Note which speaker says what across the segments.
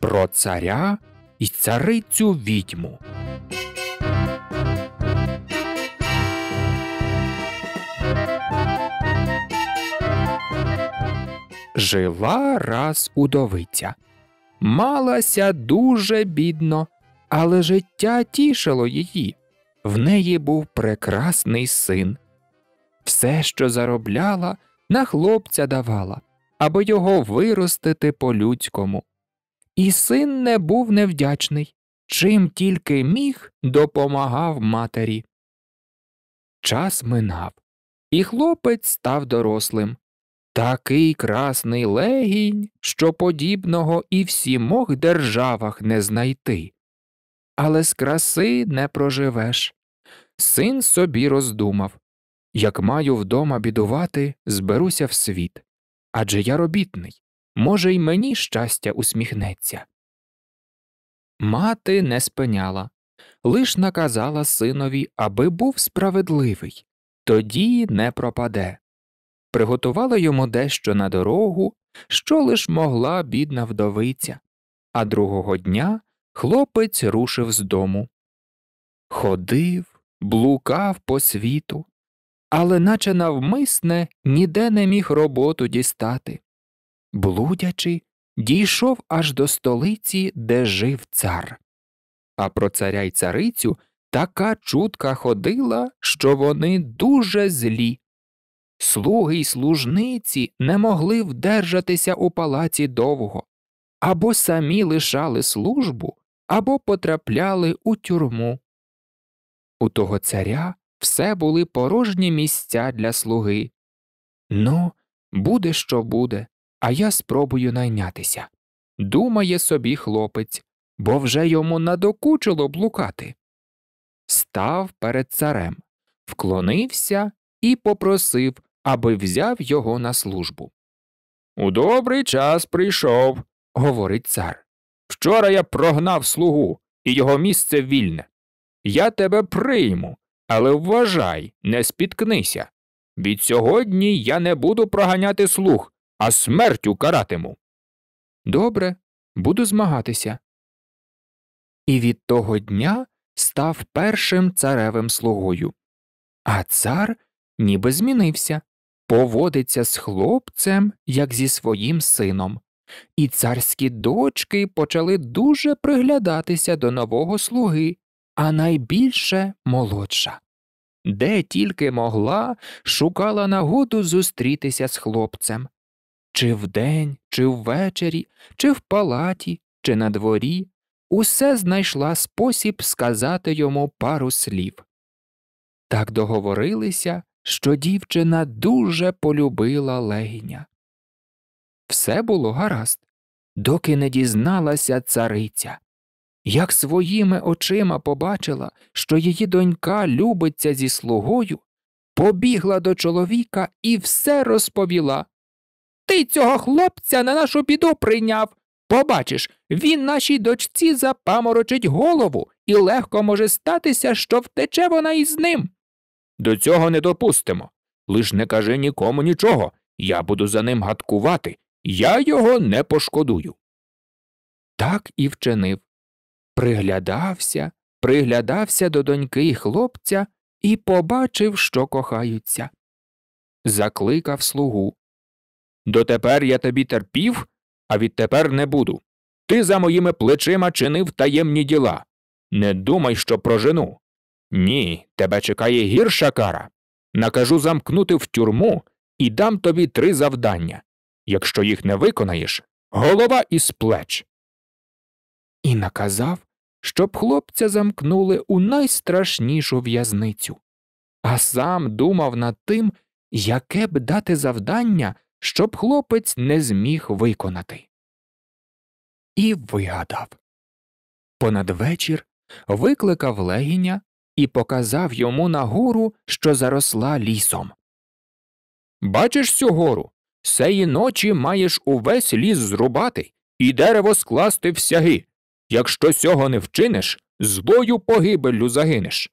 Speaker 1: Про царя і царицю відьму. Жила раз удовиця. Малася дуже бідно, але життя тішило її в неї був прекрасний син. Все, що заробляла, на хлопця давала, аби його виростити по людському. І син не був невдячний, чим тільки міг, допомагав матері. Час минав, і хлопець став дорослим. Такий красний легінь, що подібного і в сімох державах не знайти але з краси не проживеш. Син собі роздумав як маю вдома бідувати, зберуся в світ. Адже я робітний. Може, й мені щастя усміхнеться. Мати не спиняла, лиш наказала синові, аби був справедливий, тоді не пропаде. Приготувала йому дещо на дорогу, що лиш могла бідна вдовиця, а другого дня Хлопець рушив з дому. Ходив, блукав по світу, але, наче навмисне, ніде не міг роботу дістати. Блудячи, дійшов аж до столиці, де жив цар. А про царя й царицю така чутка ходила, що вони дуже злі. Слуги й служниці не могли вдержатися у палаці довго або самі лишали службу, або потрапляли у тюрму. У того царя все були порожні місця для слуги. Ну, буде що буде, а я спробую найнятися. Думає собі хлопець, бо вже йому надокучило блукати. Став перед царем, вклонився і попросив, аби взяв його на службу. У добрий час прийшов, говорить цар. Вчора я прогнав слугу, і його місце вільне. Я тебе прийму, але вважай, не спіткнися. Від сьогодні я не буду проганяти слуг, а смертю каратиму. Добре, буду змагатися. І від того дня став першим царевим слугою. А цар ніби змінився поводиться з хлопцем, як зі своїм сином і царські дочки почали дуже приглядатися до нового слуги, а найбільше молодша. Де тільки могла, шукала нагоду зустрітися з хлопцем чи вдень, чи ввечері, чи в палаті, чи на дворі, усе знайшла спосіб сказати йому пару слів. Так договорилися, що дівчина дуже полюбила легіня все було гаразд, доки не дізналася цариця. Як своїми очима побачила, що її донька любиться зі слугою, побігла до чоловіка і все розповіла. Ти цього хлопця на нашу біду прийняв. Побачиш, він нашій дочці запаморочить голову, і легко може статися, що втече вона із ним. До цього не допустимо. Лиш не кажи нікому нічого. Я буду за ним гадкувати я його не пошкодую. Так і вчинив. Приглядався, приглядався до доньки і хлопця і побачив, що кохаються. Закликав слугу. Дотепер я тобі терпів, а відтепер не буду. Ти за моїми плечима чинив таємні діла. Не думай, що про жену. Ні, тебе чекає гірша кара. Накажу замкнути в тюрму і дам тобі три завдання Якщо їх не виконаєш, голова із плеч. І наказав, щоб хлопця замкнули у найстрашнішу в'язницю, а сам думав над тим, яке б дати завдання, щоб хлопець не зміг виконати. І вигадав. Понад вечір викликав легіня і показав йому на гору, що заросла лісом. Бачиш цю гору? Сеї ночі маєш увесь ліс зрубати і дерево скласти всяги. Якщо сього не вчиниш, злою погибеллю загинеш.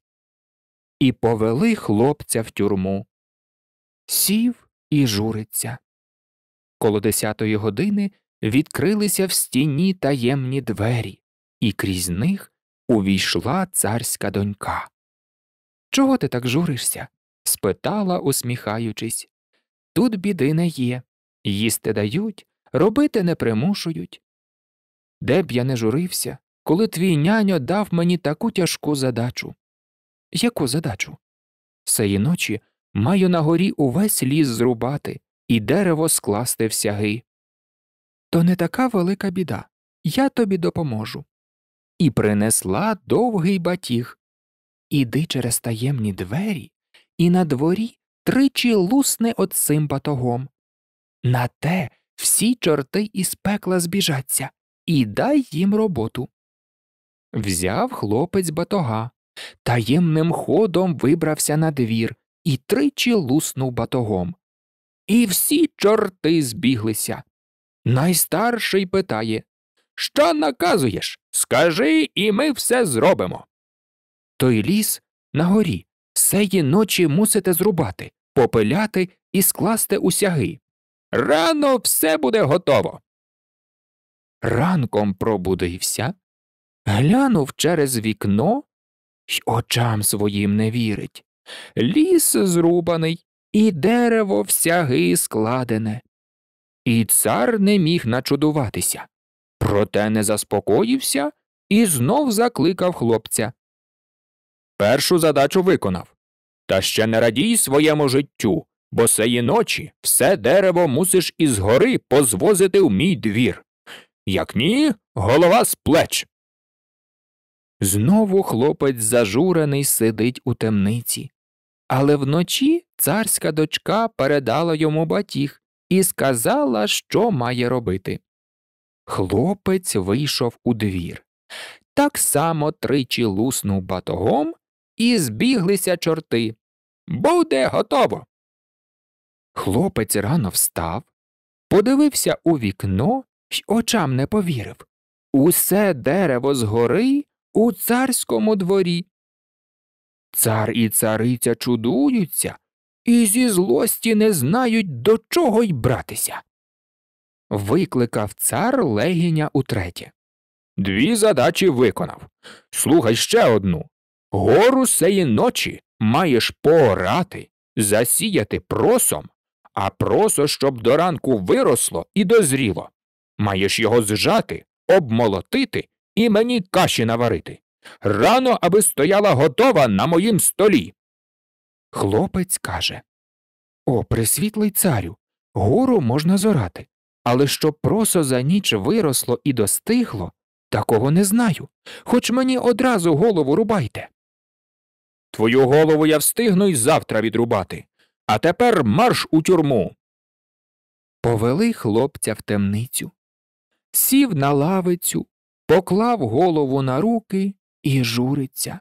Speaker 1: І повели хлопця в тюрму. Сів і журиться. Коло десятої години відкрилися в стіні таємні двері, і крізь них увійшла царська донька. Чого ти так журишся? спитала, усміхаючись. Тут біди не є їсти дають, робити не примушують. Де б я не журився, коли твій няньо дав мені таку тяжку задачу. Яку задачу? Сеї ночі маю на горі увесь ліс зрубати і дерево скласти в сяги. То не така велика біда. Я тобі допоможу. І принесла довгий батіг. Іди через таємні двері, і на дворі тричі лусне от цим батогом. На те всі чорти із пекла збіжаться і дай їм роботу. Взяв хлопець батога, таємним ходом вибрався на двір і тричі луснув батогом. І всі чорти збіглися. Найстарший питає Що наказуєш? Скажи, і ми все зробимо. Той ліс на горі, Цієї ночі мусите зрубати, попиляти і скласти усяги. Рано все буде готово. Ранком пробудився, глянув через вікно й очам своїм не вірить. Ліс зрубаний, і дерево всяги складене. І цар не міг начудуватися. Проте не заспокоївся і знов закликав хлопця. Першу задачу виконав. Та ще не радій своєму життю, бо сеї ночі все дерево мусиш із гори позвозити в мій двір. Як ні, голова з плеч. Знову хлопець зажурений сидить у темниці. Але вночі царська дочка передала йому батіг і сказала, що має робити. Хлопець вийшов у двір. Так само тричі луснув батогом, і збіглися чорти. Буде готово. Хлопець рано встав, подивився у вікно й очам не повірив Усе дерево згори у царському дворі. Цар і цариця чудуються і зі злості не знають, до чого й братися. Викликав цар легіня утретє. Дві задачі виконав. Слухай ще одну. Гору сеї ночі маєш поорати, засіяти просом, а просо, щоб до ранку виросло і дозріло. Маєш його зжати, обмолотити і мені каші наварити. Рано, аби стояла готова на моїм столі. Хлопець каже О, присвітлий царю, гору можна зорати, але щоб просо за ніч виросло і достигло, такого не знаю. Хоч мені одразу голову рубайте. Твою голову я встигну й завтра відрубати. А тепер марш у тюрму. Повели хлопця в темницю. Сів на лавицю, поклав голову на руки і журиться.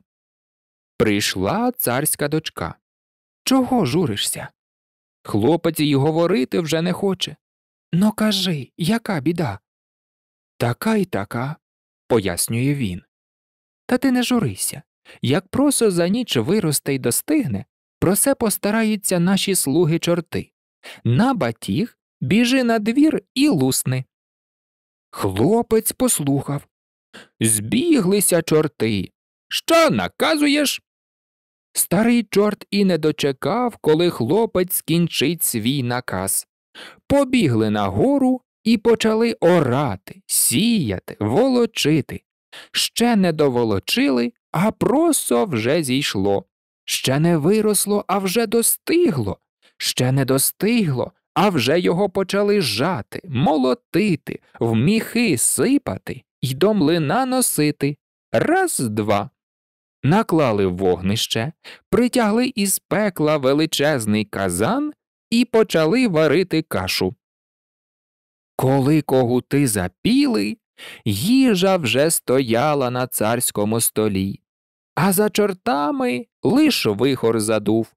Speaker 1: Прийшла царська дочка. Чого журишся? Хлопець й говорити вже не хоче. Ну кажи, яка біда? Така й така, пояснює він. Та ти не журися. Як просо за ніч виросте й достигне, про це постараються наші слуги чорти. На батіг біжи на двір і лусни. Хлопець послухав. Збіглися чорти. Що наказуєш? Старий чорт і не дочекав, коли хлопець скінчить свій наказ. Побігли на гору і почали орати, сіяти, волочити. Ще не доволочили, а просто вже зійшло. Ще не виросло, а вже достигло, ще не достигло, а вже його почали жати, молотити, в міхи сипати і до млина носити. Раз, два. Наклали вогнище, притягли із пекла величезний казан і почали варити кашу. Коли когути запіли, Їжа вже стояла на царському столі, а за чортами лиш вихор задув.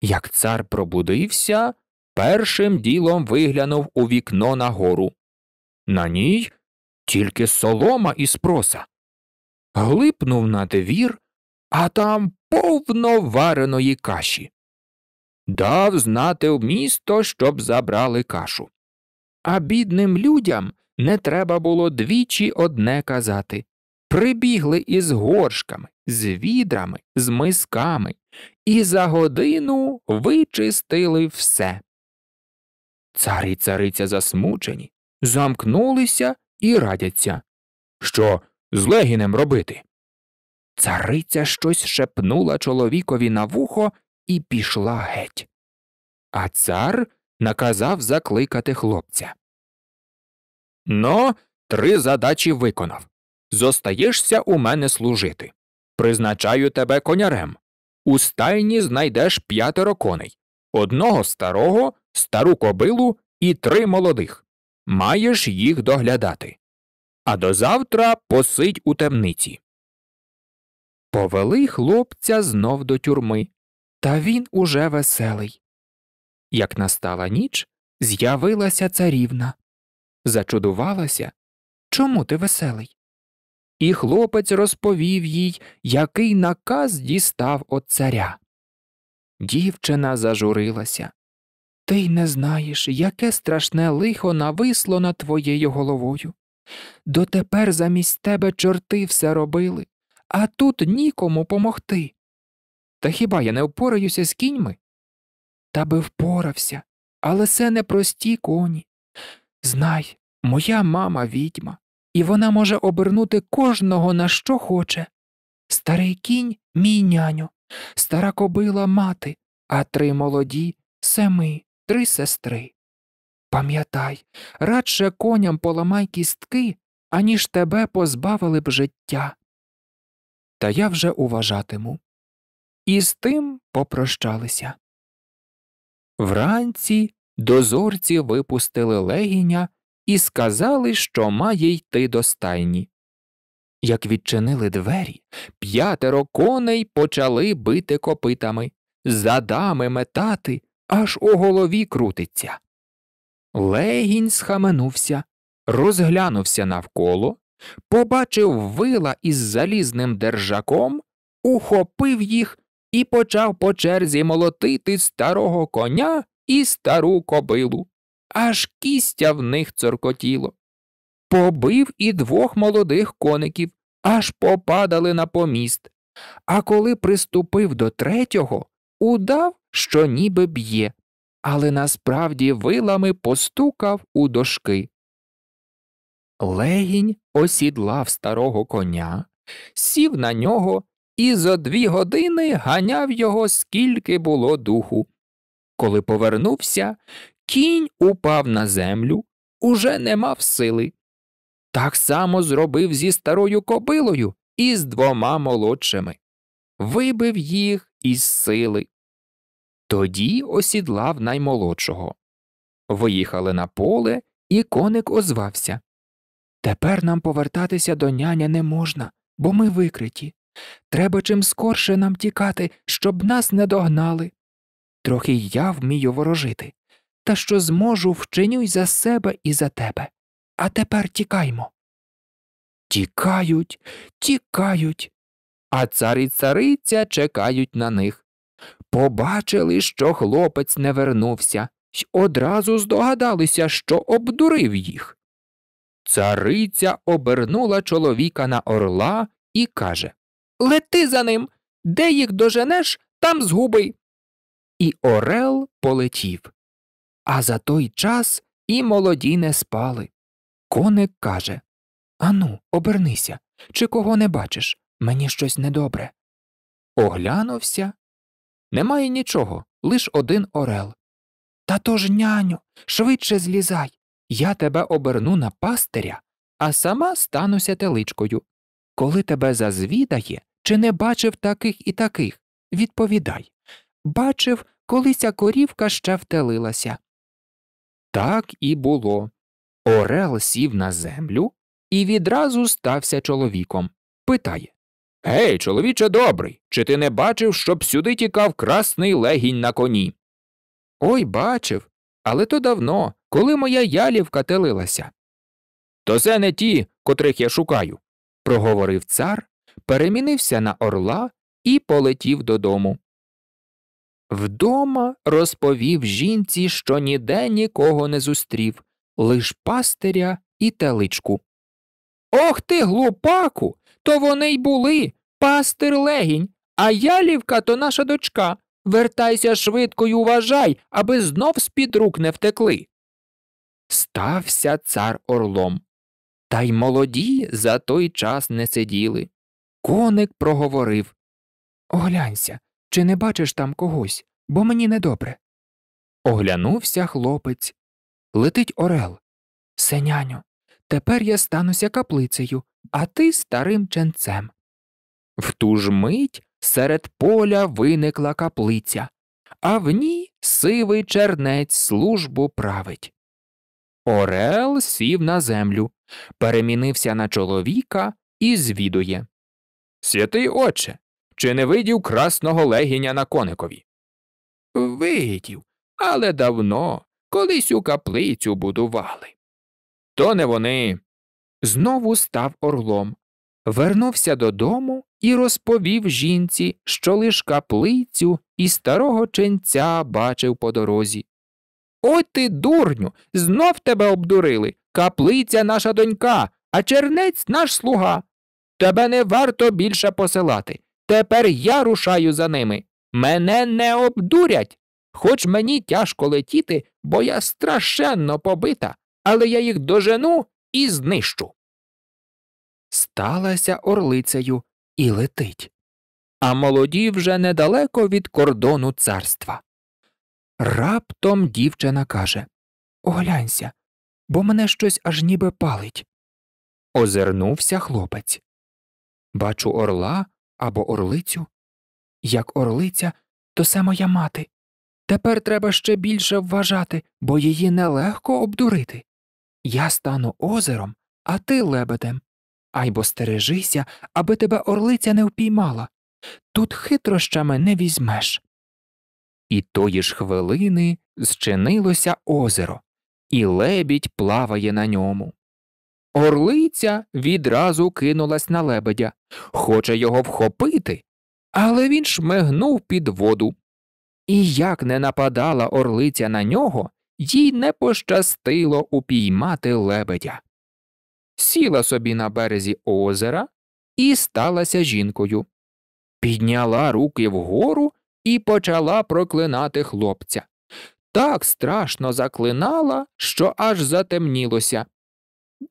Speaker 1: Як цар пробудився, першим ділом виглянув у вікно нагору. На ній тільки солома і спроса. Глипнув на двір, а там повно вареної каші. Дав знати в місто, щоб забрали кашу а бідним людям не треба було двічі одне казати. Прибігли із горшками, з відрами, з мисками, і за годину вичистили все. Цар і цариця засмучені, замкнулися і радяться. Що з легінем робити? Цариця щось шепнула чоловікові на вухо і пішла геть. А цар наказав закликати хлопця. Но три задачі виконав Зостаєшся у мене служити. Призначаю тебе конярем. У стайні знайдеш п'ятеро коней, одного старого, стару кобилу і три молодих. Маєш їх доглядати. А до завтра посидь у темниці. Повели хлопця знов до тюрми. Та він уже веселий. Як настала ніч, з'явилася царівна. Зачудувалася Чому ти веселий? І хлопець розповів їй, який наказ дістав от царя. Дівчина зажурилася. Ти й не знаєш, яке страшне лихо нависло над твоєю головою. Дотепер замість тебе чорти все робили, а тут нікому помогти. Та хіба я не впораюся з кіньми? та би впорався, але це не прості коні. Знай, моя мама відьма, і вона може обернути кожного на що хоче. Старий кінь мій няню, стара кобила мати, а три молоді семи, три сестри. Пам'ятай, радше коням поламай кістки, аніж тебе позбавили б життя. Та я вже уважатиму. І з тим попрощалися. Вранці дозорці випустили легіня і сказали, що має йти до стайні. Як відчинили двері, п'ятеро коней почали бити копитами, задами метати, аж у голові крутиться. Легінь схаменувся, розглянувся навколо, побачив вила із залізним держаком, ухопив їх і почав по черзі молотити старого коня і стару кобилу. Аж кістя в них цоркотіло. Побив і двох молодих коників, аж попадали на поміст. А коли приступив до третього, удав, що ніби б'є, але насправді вилами постукав у дошки. Легінь осідлав старого коня, сів на нього і за дві години ганяв його скільки було духу. Коли повернувся, кінь упав на землю, уже не мав сили. Так само зробив зі старою кобилою і з двома молодшими. Вибив їх із сили. Тоді осідлав наймолодшого. Виїхали на поле, і коник озвався. Тепер нам повертатися до няня не можна, бо ми викриті. Треба чим скорше нам тікати, щоб нас не догнали. Трохи я вмію ворожити, та що зможу, вчиню й за себе і за тебе. А тепер тікаймо. Тікають, тікають, а цар і цариця чекають на них. Побачили, що хлопець не вернувся, й одразу здогадалися, що обдурив їх. Цариця обернула чоловіка на орла і каже Лети за ним. Де їх доженеш, там згуби. І Орел полетів. А за той час і молоді не спали. Коник каже Ану, обернися. Чи кого не бачиш? Мені щось недобре. Оглянувся. Немає нічого, лиш один орел. Та то ж, няню, швидше злізай. Я тебе оберну на пастиря, а сама стануся теличкою. Коли тебе зазвідає, чи не бачив таких і таких, відповідай бачив, коли ця корівка ще втелилася. Так і було. Орел сів на землю і відразу стався чоловіком. Питає Гей, чоловіче добрий, чи ти не бачив, щоб сюди тікав красний легінь на коні? Ой бачив, але то давно, коли моя ялівка телилася. То це не ті, котрих я шукаю проговорив цар, перемінився на орла і полетів додому. Вдома розповів жінці, що ніде нікого не зустрів, лиш пастиря і теличку. Ох ти, глупаку, то вони й були, пастир легінь, а ялівка то наша дочка. Вертайся швидко й уважай, аби знов з під рук не втекли. Стався цар орлом. Та й молоді за той час не сиділи. Коник проговорив Оглянься, чи не бачиш там когось, бо мені недобре. Оглянувся хлопець. Летить Орел. Сеняню, тепер я стануся каплицею, а ти старим ченцем. В ту ж мить серед поля виникла каплиця, а в ній сивий чернець службу править. Орел сів на землю, перемінився на чоловіка і звідує. Святий отче, чи не видів красного легіня на коникові? Видів, але давно, колись у каплицю будували. То не вони. Знову став орлом. Вернувся додому і розповів жінці, що лиш каплицю і старого ченця бачив по дорозі. Ой ти, дурню, знов тебе обдурили. Каплиця наша донька, а чернець наш слуга. Тебе не варто більше посилати. Тепер я рушаю за ними. Мене не обдурять. Хоч мені тяжко летіти, бо я страшенно побита, але я їх дожену і знищу. Сталася орлицею і летить. А молоді вже недалеко від кордону царства. Раптом дівчина каже Оглянься, бо мене щось аж ніби палить. Озирнувся хлопець. Бачу орла або орлицю. Як орлиця, то це моя мати. Тепер треба ще більше вважати, бо її нелегко обдурити. Я стану озером, а ти лебедем. Айбо стережися, аби тебе орлиця не впіймала. Тут хитрощами не візьмеш. І тої ж хвилини зчинилося озеро, і лебідь плаває на ньому. Орлиця відразу кинулась на лебедя, хоче його вхопити, але він шмигнув під воду. І як не нападала орлиця на нього, їй не пощастило упіймати лебедя. Сіла собі на березі озера і сталася жінкою. Підняла руки вгору і почала проклинати хлопця. Так страшно заклинала, що аж затемнілося.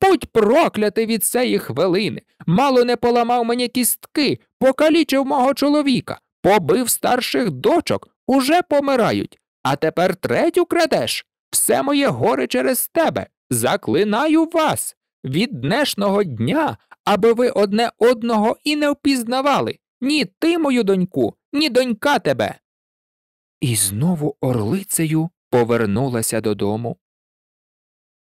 Speaker 1: Будь проклятий від цієї хвилини, мало не поламав мені кістки, покалічив мого чоловіка, побив старших дочок, уже помирають, а тепер третю крадеш. Все моє горе через тебе. Заклинаю вас від днешного дня, аби ви одне одного і не впізнавали ні ти, мою доньку, ні донька тебе. І знову орлицею повернулася додому.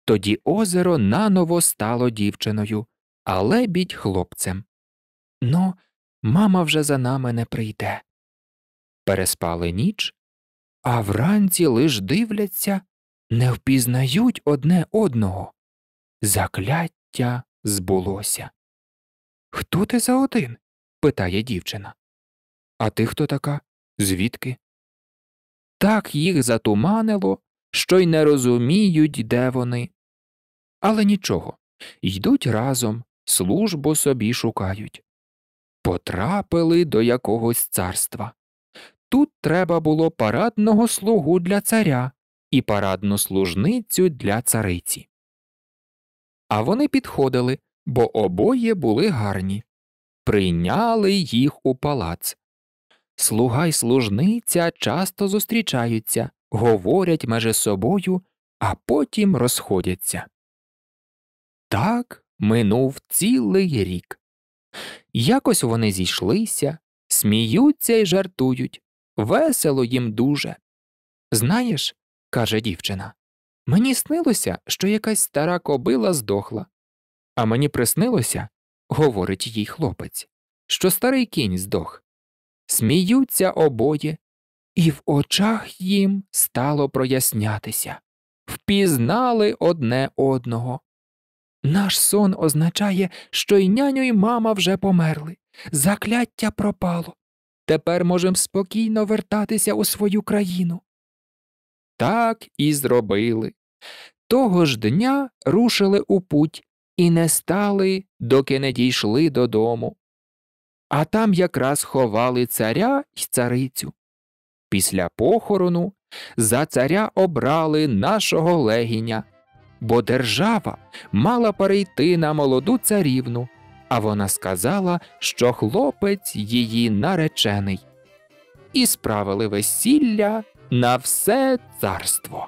Speaker 1: Тоді озеро наново стало дівчиною, а лебідь хлопцем. Ну, мама вже за нами не прийде. Переспали ніч, а вранці лиш дивляться, не впізнають одне одного. Закляття збулося. Хто ти за один? питає дівчина. А ти хто така? Звідки? Так їх затуманило, що й не розуміють, де вони. Але нічого, йдуть разом, службу собі шукають. Потрапили до якогось царства. Тут треба було парадного слугу для царя і парадну служницю для цариці. А вони підходили, бо обоє були гарні. Прийняли їх у палац. Слуга й служниця часто зустрічаються, говорять межи собою, а потім розходяться. Так минув цілий рік. Якось вони зійшлися, сміються й жартують. Весело їм дуже. Знаєш, каже дівчина, мені снилося, що якась стара кобила здохла. А мені приснилося, говорить їй хлопець, що старий кінь здох сміються обоє, і в очах їм стало прояснятися, впізнали одне одного. Наш сон означає, що й няню, і мама вже померли, закляття пропало. Тепер можемо спокійно вертатися у свою країну. Так і зробили. Того ж дня рушили у путь і не стали, доки не дійшли додому а там якраз ховали царя й царицю. Після похорону за царя обрали нашого легіня, бо держава мала перейти на молоду царівну, а вона сказала, що хлопець її наречений. І справили весілля на все царство.